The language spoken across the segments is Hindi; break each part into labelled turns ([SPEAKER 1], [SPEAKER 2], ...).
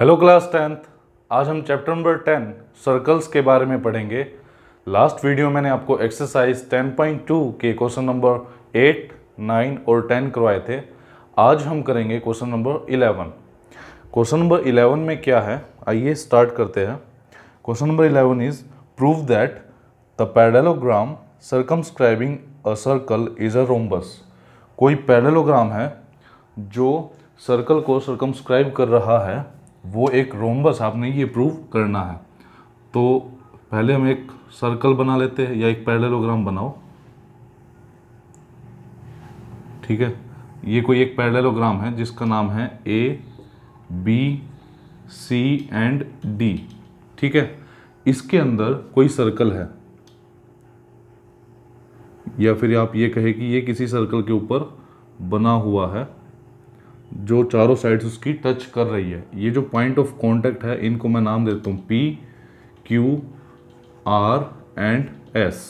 [SPEAKER 1] हेलो क्लास टेंथ आज हम चैप्टर नंबर टेन सर्कल्स के बारे में पढ़ेंगे लास्ट वीडियो मैंने आपको एक्सरसाइज टेन पॉइंट टू के क्वेश्चन नंबर एट नाइन और टेन करवाए थे आज हम करेंगे question number eleven question number eleven में क्या है आइए स्टार्ट करते हैं question number eleven is prove that the parallelogram circumscribing a circle is a rhombus कोई पैडलोग्राम है जो सर्कल को सर्कमस्क्राइब कर रहा है वो एक रोमबस आपने ये प्रूव करना है तो पहले हम एक सर्कल बना लेते हैं या एक पैरेलोग्राम बनाओ ठीक है ये कोई एक पैरेलोग्राम है जिसका नाम है A B C and D ठीक है इसके अंदर कोई सर्कल है या फिर आप ये कहें कि ये किसी सर्कल के ऊपर बना हुआ है जो चारों साइड्स उसकी टच कर रही है ये जो पॉइंट ऑफ कॉन्टेक्ट है इनको मैं नाम देता हूँ P Q R and S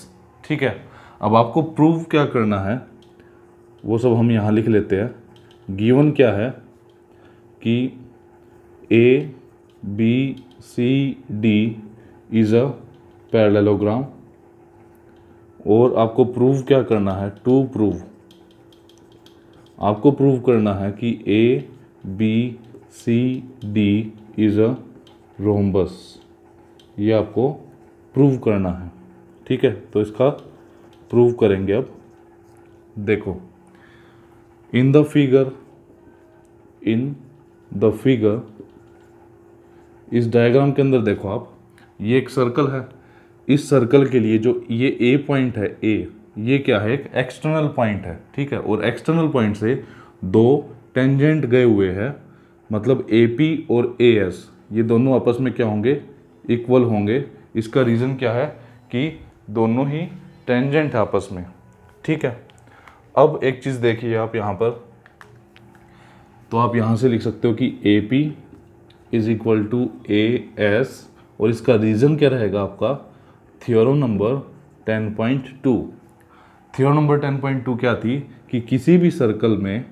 [SPEAKER 1] ठीक है अब आपको प्रूव क्या करना है वो सब हम यहाँ लिख लेते हैं गिवन क्या है कि A B C D is a parallelogram और आपको प्रूव क्या करना है टू प्रूव आपको प्रूव करना है कि A B C D is a rhombus ये आपको प्रूव करना है ठीक है तो इसका प्रूव करेंगे अब देखो in the figure in the figure इस डायग्राम के अंदर देखो आप ये एक सर्कल है इस सर्कल के लिए जो ये ए पॉइंट है ए ये क्या है एक एक्सटर्नल पॉइंट है ठीक है और एक्सटर्नल पॉइंट से दो टेंजेंट गए हुए हैं मतलब ए पी और ए एस ये दोनों आपस में क्या होंगे इक्वल होंगे इसका रीज़न क्या है कि दोनों ही टेंजेंट है आपस में ठीक है अब एक चीज़ देखिए आप यहाँ पर तो आप यहाँ से लिख सकते हो कि A P is equal to A S और इसका रीज़न क्या रहेगा आपका theorem number ten point two theorem number ten point two क्या थी कि किसी भी सर्कल में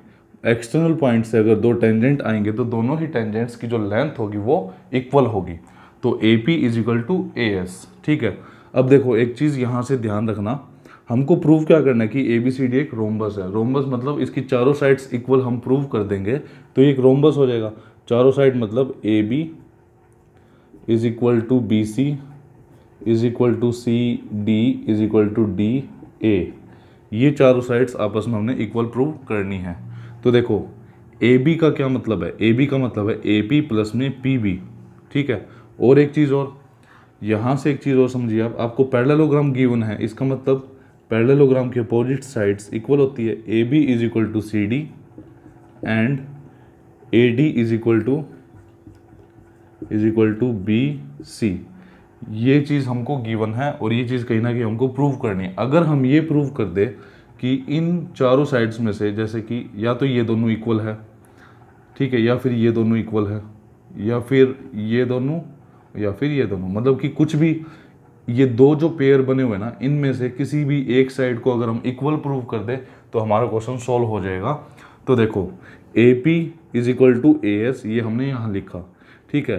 [SPEAKER 1] एक्सटर्नल पॉइंट से अगर दो टेंजेंट आएंगे तो दोनों ही टेंजेंट्स की जो लेंथ होगी वो इक्वल होगी तो A P is equal to A S ठीक है अब देखो एक चीज़ यहाँ से ध्यान रखना हमको प्रूव क्या करना है कि ए बी सी डी एक रोम्बस है रोम्बस मतलब इसकी चारों साइड्स इक्वल हम प्रूव कर देंगे तो ये एक रोम्बस हो जाएगा चारों साइड मतलब A B is equal to B C is equal to C D is equal to D A ये चारों साइड्स आपस में हमने इक्वल प्रूव करनी है तो देखो ए बी का क्या मतलब है ए बी का मतलब है ए पी प्लस में पी बी ठीक है और एक चीज़ और यहाँ से एक चीज़ और समझिए आप आपको पैरेललोग्राम गिवन है इसका मतलब पैरेललोग्राम की अपोजिट साइड्स इक्वल होती है A B is equal to C D and A D is equal to is equal to B C ये चीज़ हमको गिवन है और ये चीज़ कहीं ना कहीं हमको प्रूव करनी है अगर हम ये प्रूव कर दे कि इन चारों साइड्स में से जैसे कि या तो ये दोनों इक्वल है ठीक है या फिर ये दोनों इक्वल है या फिर ये दोनों या फिर ये दोनों मतलब कि कुछ भी ये दो जो पेयर बने हुए ना इनमें से किसी भी एक साइड को अगर हम इक्वल प्रूव कर दें तो हमारा क्वेश्चन सॉल्व हो जाएगा तो देखो A P is equal to A S ये हमने यहाँ लिखा ठीक है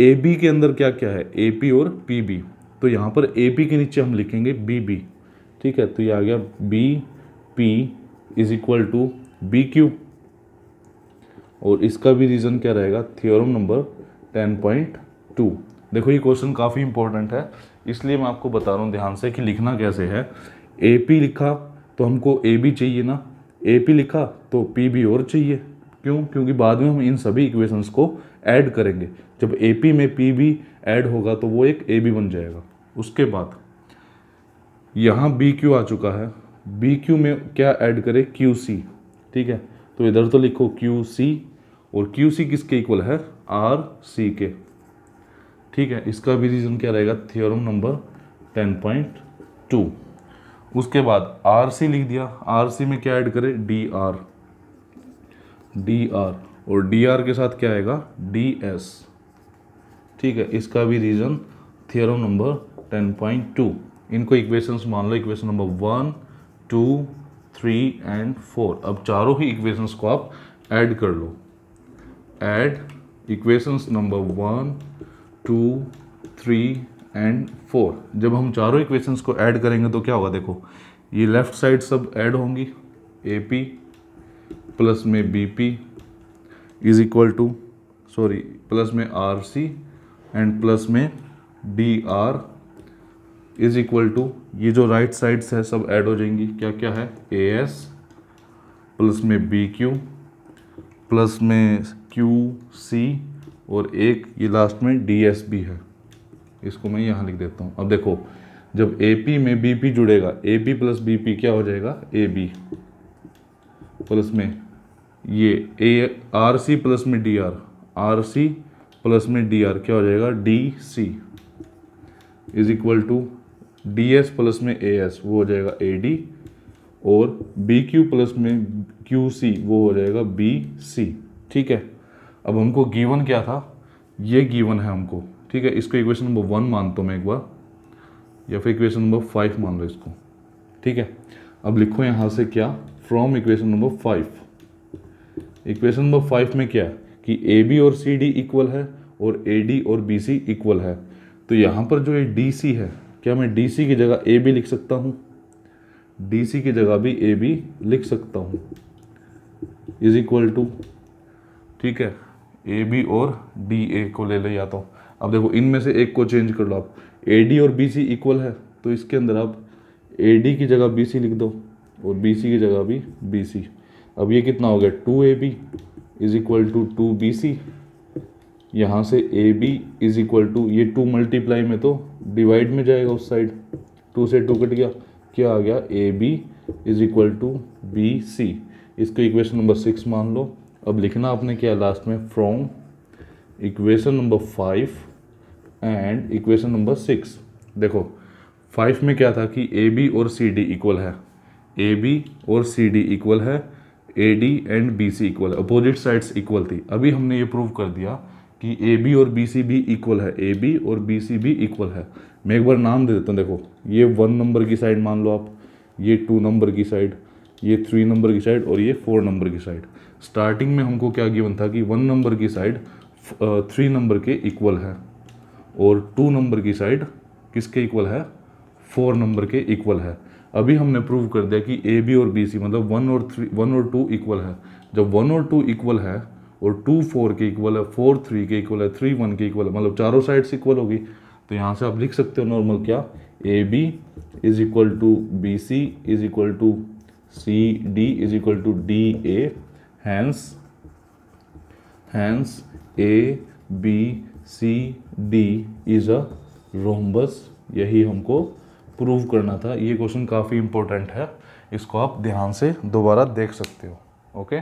[SPEAKER 1] ए बी के अंदर क्या क्या है ए पी और पी बी तो यहाँ पर ए पी के नीचे हम लिखेंगे बी बी ठीक है तो ये आ गया B P is equal to B Q और इसका भी रीज़न क्या रहेगा theorem number ten point two देखो ये क्वेश्चन काफ़ी इंपॉर्टेंट है इसलिए मैं आपको बता रहा हूँ ध्यान से कि लिखना कैसे है ए पी लिखा तो हमको ए बी चाहिए ना ए पी लिखा तो पी बी और चाहिए क्यों क्योंकि बाद में हम इन सभी इक्वेशंस को ऐड करेंगे जब ए पी में पी भी ऐड होगा तो वो एक ए बी बन जाएगा उसके बाद यहाँ बी क्यू आ चुका है बी क्यू में क्या ऐड करें क्यू सी ठीक है तो इधर तो लिखो क्यू सी और क्यू सी किसके इक्वल है आर सी के ठीक है इसका भी रीज़न क्या रहेगा theorem number ten point two उसके बाद आर सी लिख दिया आर सी में क्या ऐड करें डी आर डी आर और डी आर के साथ क्या आएगा डी एस ठीक है इसका भी reason theorem number ten point two इनको इक्वेशंस मान लो equation number one two three and four अब चारों ही इक्वेशंस को आप ऐड कर लो add equations number one two three and four जब हम चारों इक्वेशंस को ऐड करेंगे तो क्या होगा देखो ये लेफ्ट साइड सब ऐड होंगी ए पी प्लस में B P is equal to sorry plus में आर सी एंड प्लस में D R is equal to ये जो राइट साइड्स है सब ऐड हो जाएंगी क्या क्या है ए एस प्लस में बी क्यू प्लस में क्यू सी और एक ये लास्ट में डी एस भी है इसको मैं यहाँ लिख देता हूँ अब देखो जब ए पी में बी पी जुड़ेगा A P plus B P क्या हो जाएगा ए बी प्लस में ये ए आर सी प्लस में D R R C plus में डी आर क्या हो जाएगा D C is equal to D S plus में ए एस वो हो जाएगा ए डी और बी क्यू प्लस में क्यू सी वो हो जाएगा बी सी ठीक है अब हमको गीवन क्या था ये गीवन है हमको ठीक है इसको इक्वेशन नंबर वन मानता हूँ मैं एक बार या फिर इक्वेशन नंबर फाइव मान लो इसको ठीक है अब लिखो यहाँ से क्या from equation number five equation number five में क्या कि ए बी और सी डी इक्वल है और ए डी और बी सी इक्वल है तो यहाँ पर जो ये डी सी है क्या मैं डी सी की जगह ए बी लिख सकता हूँ डी सी की जगह भी ए बी लिख सकता हूँ इज इक्वल टू ठीक है ए बी और डी ए को ले ले जाता हूँ अब देखो इनमें से एक को चेंज कर लो आप ए डी और बी सी इक्वल है तो इसके अंदर आप ए डी की जगह बी सी लिख दो और बी सी की जगह भी बी सी अब ये कितना हो गया two A B is equal to two B C यहाँ से A B is equal to ये टू मल्टीप्लाई में तो डिवाइड में जाएगा उस साइड टू से टू कट गया क्या आ गया A B is equal to B C इसको इक्वेशन नंबर सिक्स मान लो अब लिखना आपने क्या लास्ट में from equation number five and equation number six देखो फाइव में क्या था कि ए बी और सी डी इक्वल है ए बी और सी डी इक्वल है A D and B C equal opposite sides equal थी अभी हमने ये प्रूव कर दिया कि ए बी और बी सी भी इक्वल है ए बी और बी सी भी इक्वल है मैं एक बार नाम दे देता हूँ देखो ये वन नंबर की साइड मान लो आप ये टू नंबर की साइड ये थ्री नंबर की साइड और ये फोर नंबर की साइड स्टार्टिंग में हमको क्या गिवन था कि वन नंबर की साइड थ्री नंबर के इक्वल है और टू नंबर की साइड किसके इक्वल है फोर नंबर के इक्वल है अभी हमने प्रूव कर दिया कि ए बी और बी सी मतलब वन और थ्री वन और टू इक्वल है जब वन और टू इक्वल है और टू फोर के इक्वल है फोर थ्री के इक्वल है थ्री वन के इक्वल है मतलब चारों साइड्स इक्वल होगी तो यहाँ से आप लिख सकते हो नॉर्मल क्या A B is equal to B C is equal to C D is equal to D A hence hence A B C D is a rhombus यही हमको प्रूव करना था ये क्वेश्चन काफ़ी इम्पोर्टेंट है इसको आप ध्यान से दोबारा देख सकते हो ओके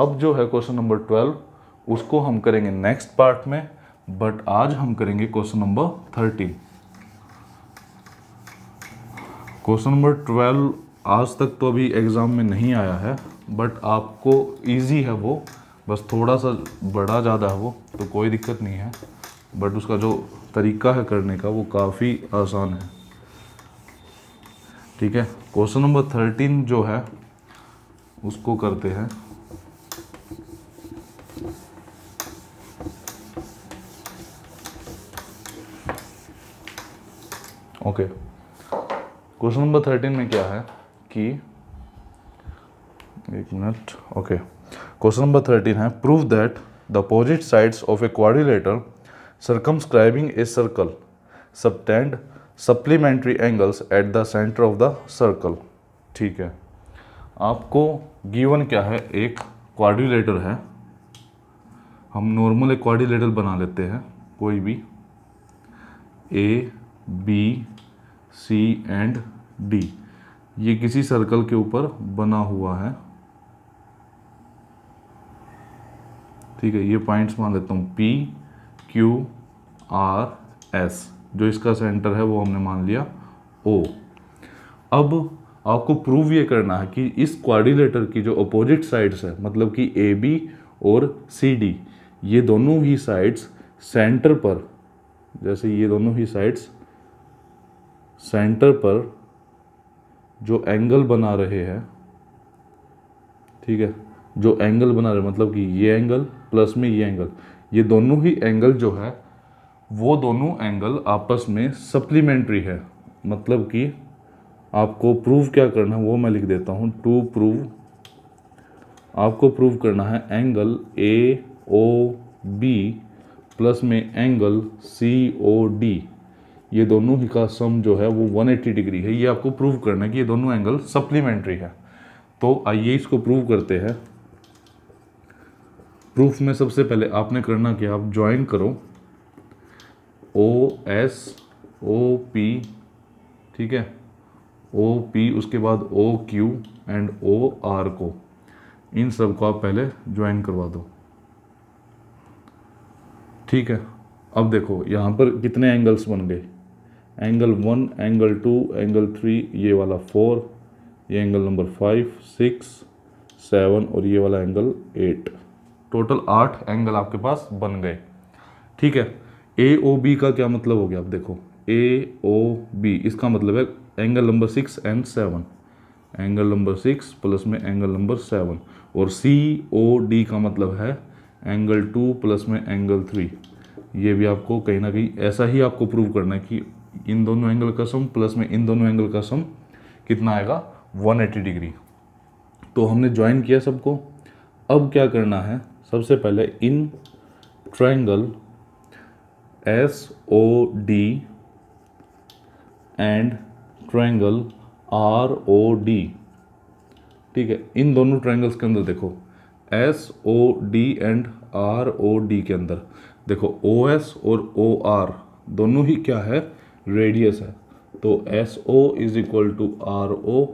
[SPEAKER 1] अब जो है क्वेश्चन नंबर ट्वेल्व उसको हम करेंगे नेक्स्ट पार्ट में बट आज हम करेंगे question number thirteen question number twelve आज तक तो अभी एग्ज़ाम में नहीं आया है बट आपको इजी है वो बस थोड़ा सा बड़ा ज़्यादा है वो तो कोई दिक्कत नहीं है बट उसका जो तरीका है करने का वो काफ़ी आसान है ठीक है क्वेश्चन नंबर थर्टीन जो है उसको करते हैं ओके क्वेश्चन नंबर थर्टीन में क्या है कि एक minute okay question number thirteen है prove that the opposite sides of a quadrilateral circumscribing a circle subtend supplementary angles at the centre of the circle ठीक है आपको गिवन क्या है एक क्वाड्रिलेटर है हम नॉर्मल एक क्वाड्रिलेटर बना लेते हैं कोई भी A B C and D ये किसी सर्कल के ऊपर बना हुआ है ठीक है ये पॉइंट्स मान लेता हूँ पी क्यू आर एस जो इसका सेंटर है वो हमने मान लिया ओ अब आपको प्रूव ये करना है कि इस क्वारिलेटर की जो अपोजिट साइड्स है मतलब कि ए बी और सी डी ये दोनों ही साइड्स सेंटर पर जैसे ये दोनों ही साइड्स सेंटर पर जो एंगल बना रहे हैं ठीक है जो एंगल बना रहे मतलब कि ये एंगल प्लस में ये एंगल ये दोनों ही एंगल जो है वो दोनों एंगल आपस में सप्लीमेंट्री है मतलब कि आपको प्रूव क्या करना है वो मैं लिख देता हूँ टू प्रूव आपको प्रूव करना है angle A O B plus में एंगल सी ओ डी ये दोनों ही का सम जो है वो 180 डिग्री है ये आपको प्रूव करना है कि ये दोनों एंगल सप्लीमेंट्री है तो आइए इसको प्रूव करते हैं प्रूफ में सबसे पहले आपने करना कि आप ज्वाइन करो ओ एस ओ पी ठीक है ओ पी उसके बाद O Q and O R को इन सब को आप पहले ज्वाइन करवा दो ठीक है अब देखो यहाँ पर कितने एंगल्स बन गए angle one angle two angle three ये वाला फोर ये angle number five six seven और ये वाला एंगल एट टोटल आठ एंगल आपके पास बन गए ठीक है ए ओ बी का क्या मतलब हो गया आप देखो ए ओ बी इसका मतलब है angle number six and seven angle number six plus में एंगल नंबर सेवन और सी ओ डी का मतलब है एंगल टू प्लस में एंगल थ्री ये भी आपको कहीं ना कहीं ऐसा ही आपको प्रूव करना है कि इन दोनों एंगल का सम प्लस में इन दोनों एंगल का सम कितना आएगा 180 डिग्री तो हमने ज्वाइन किया सबको अब क्या करना है सबसे पहले in triangle S O D and triangle R O D ठीक है इन दोनों ट्रायंगल्स के अंदर देखो S O D and R O D के अंदर देखो ओ एस और ओ आर दोनों ही क्या है रेडियस है तो S O is equal to R O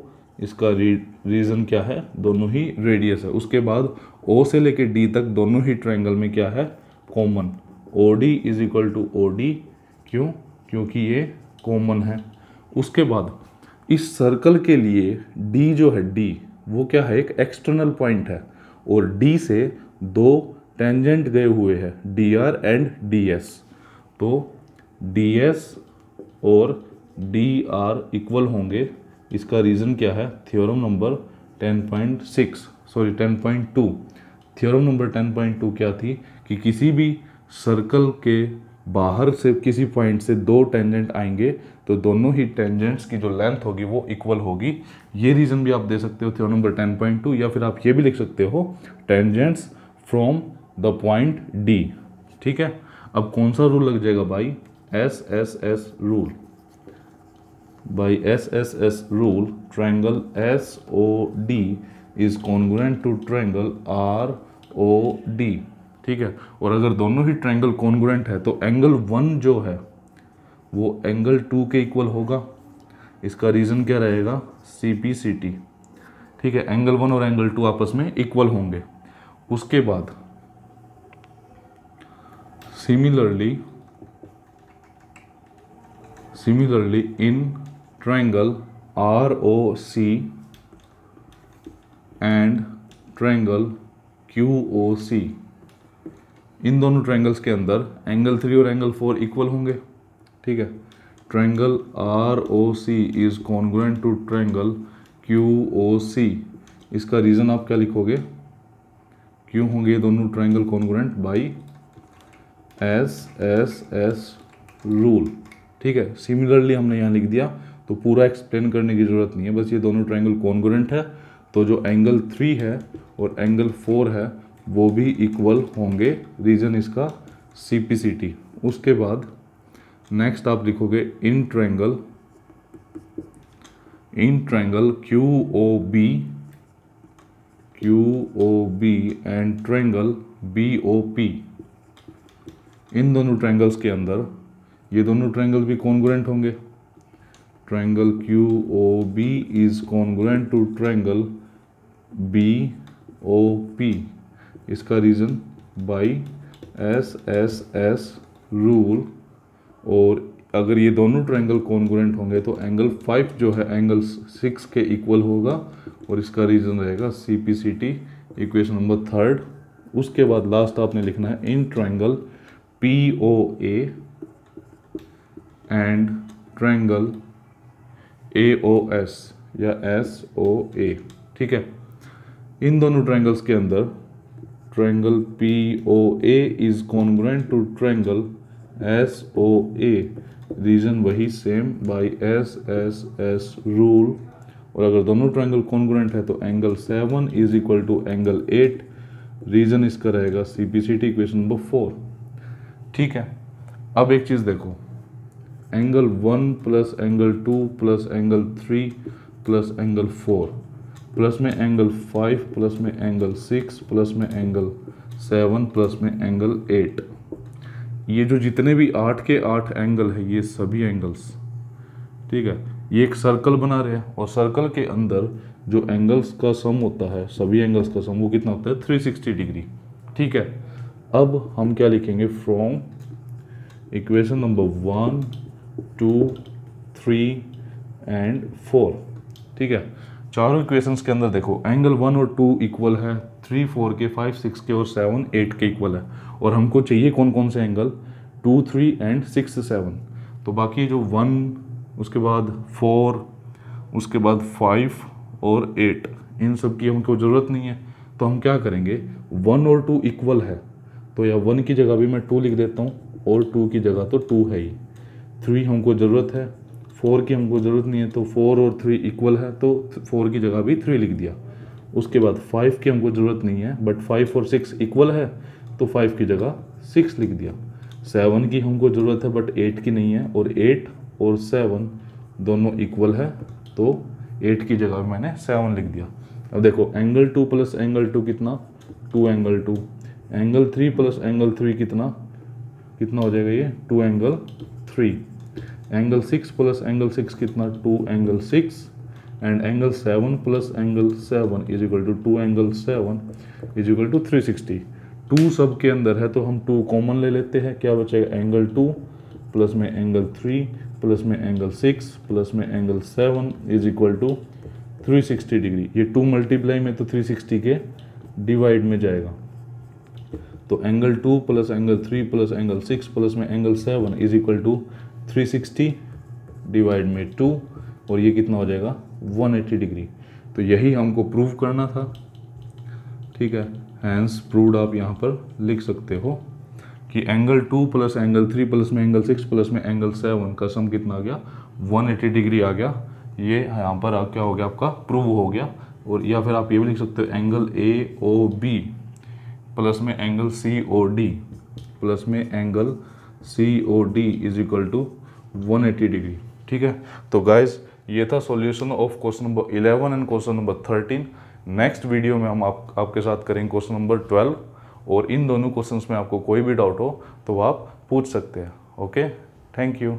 [SPEAKER 1] इसका रीज़न क्या है दोनों ही रेडियस है उसके बाद ओ से लेके डी तक दोनों ही ट्रायंगल में क्या है common O D is equal to O D क्यों क्योंकि ये कॉमन है उसके बाद इस सर्कल के लिए डी जो है डी वो क्या है एक एक्सटर्नल पॉइंट है और डी से दो टेंजेंट गए हुए हैं D R and D S तो डी एस और डी आर इक्वल होंगे इसका रीज़न क्या है theorem number ten point six sorry ten point two theorem number ten point two क्या थी कि किसी भी सर्कल के बाहर से किसी पॉइंट से दो टेंजेंट आएंगे तो दोनों ही टेंजेंट्स की जो लेंथ होगी वो इक्वल होगी ये रीज़न भी आप दे सकते हो theorem number ten point two या फिर आप ये भी लिख सकते हो tangents from the point D ठीक है अब कौन सा रूल लग जाएगा भाई S S S rule by S S S rule S O D is congruent to triangle R O D ठीक है और अगर दोनों ही ट्रायंगल कॉन्ग्रेंट है तो एंगल वन जो है वो एंगल टू के इक्वल होगा इसका रीज़न क्या रहेगा सी पी सी टी ठीक है एंगल वन और एंगल टू आपस में इक्वल होंगे उसके बाद similarly similarly in triangle R O C and triangle Q O C इन दोनों ट्रायंगल्स के अंदर एंगल थ्री और एंगल फोर इक्वल होंगे ठीक है triangle R O C is congruent to triangle Q O C इसका रीज़न आप क्या लिखोगे क्यों होंगे ये दोनों triangle congruent by S S S rule ठीक है सिमिलरली हमने यहाँ लिख दिया तो पूरा एक्सप्लेन करने की ज़रूरत नहीं है बस ये दोनों ट्राइंगल कॉन्ग्रेंट है तो जो एंगल थ्री है और एंगल फोर है वो भी इक्वल होंगे रीजन इसका सी उसके बाद नेक्स्ट आप लिखोगे in triangle in triangle Q O B Q O B and triangle B O P इन दोनों ट्रैंगल्स के अंदर ये दोनों ट्रैंगल भी कॉन्ग्रेंट होंगे triangle Q O B is congruent to triangle B O P इसका reason by S S S rule और अगर ये दोनों ट्रायंगल कॉन्ग्रेंट होंगे तो एंगल फाइव जो है एंगल सिक्स के इक्वल होगा और इसका रीज़न रहेगा C P C T equation number third उसके बाद लास्ट आपने लिखना है in triangle P O A and triangle A O S या एस ओ ए ठीक है इन दोनों ट्रायंगल्स के अंदर P O is congruent to triangle S O A reason वही same by S S S rule और अगर दोनों ट्रैंगल कॉन्ग्रेंट है तो angle seven is equal to angle eight reason इसका रहेगा C P C T equation number four ठीक है अब एक चीज़ देखो angle one plus angle two plus angle three plus angle four plus में एंगल फाइव प्लस में एंगल सिक्स प्लस में एंगल सेवन प्लस में एंगल एट ये जो जितने भी आठ के आठ एंगल है ये सभी एंगल्स ठीक है ये एक सर्कल बना रहे हैं और सर्कल के अंदर जो एंगल्स का सम होता है सभी एंगल्स का सम वो कितना होता है थ्री सिक्सटी डिग्री ठीक है अब हम क्या लिखेंगे from equation number one two three and four ठीक है चारों इक्वेशंस के अंदर देखो एंगल वन और टू इक्वल है थ्री फोर के फाइव सिक्स के और सेवन एट के इक्वल है और हमको चाहिए कौन कौन से angle two three and six seven तो बाकी जो वन उसके बाद फोर उसके बाद फाइव और एट इन सब की हमको ज़रूरत नहीं है तो हम क्या करेंगे वन और टू इक्वल है तो या वन की जगह भी मैं टू लिख देता हूँ और टू की जगह तो टू है ही थ्री हमको ज़रूरत है फोर की हमको ज़रूरत नहीं है तो फोर और थ्री इक्वल है तो फोर की जगह भी थ्री लिख दिया उसके बाद फाइव की हमको ज़रूरत नहीं है बट फाइव और सिक्स इक्वल है तो फाइव की जगह सिक्स लिख दिया सेवन की हमको ज़रूरत है बट एट की नहीं है और एट और सेवन दोनों इक्वल है तो एट की जगह मैंने सेवन लिख दिया अब देखो angle two plus angle two कितना two angle two angle three plus angle three कितना कितना हो जाएगा ये two angle three angle six plus angle six कितना two angle six and angle seven plus angle seven is equal to two angle seven is equal to three sixty two सब के अंदर है तो हम टू कॉमन ले लेते हैं क्या बचेगा एंगल टू प्लस में एंगल थ्री प्लस में एंगल सिक्स प्लस में angle seven is equal to three sixty degree ये टू मल्टीप्लाई में तो थ्री सिक्सटी के डिवाइड में जाएगा तो angle two plus angle three plus angle six plus में angle seven is equal to 360 divide में टू और ये कितना हो जाएगा 180 डिग्री तो यही हमको प्रूव करना था ठीक है हैंस प्रूव आप यहाँ पर लिख सकते हो कि angle two plus angle three plus में एंगल सिक्स प्लस में एंगल सेवन का सम कितना आ गया 180 डिग्री आ गया ये यहाँ पर क्या हो गया आपका प्रूव हो गया और या फिर आप ये भी लिख सकते हो angle A O B plus में angle C O D plus में angle C O D is equal to 180 degree ठीक है तो गाइज ये था solution of question number 11 and question number 13 next video में हम आप, आपके साथ करेंगे क्वेश्चन नंबर 12 और इन दोनों क्वेश्चंस में आपको कोई भी डाउट हो तो आप पूछ सकते हैं ओके थैंक यू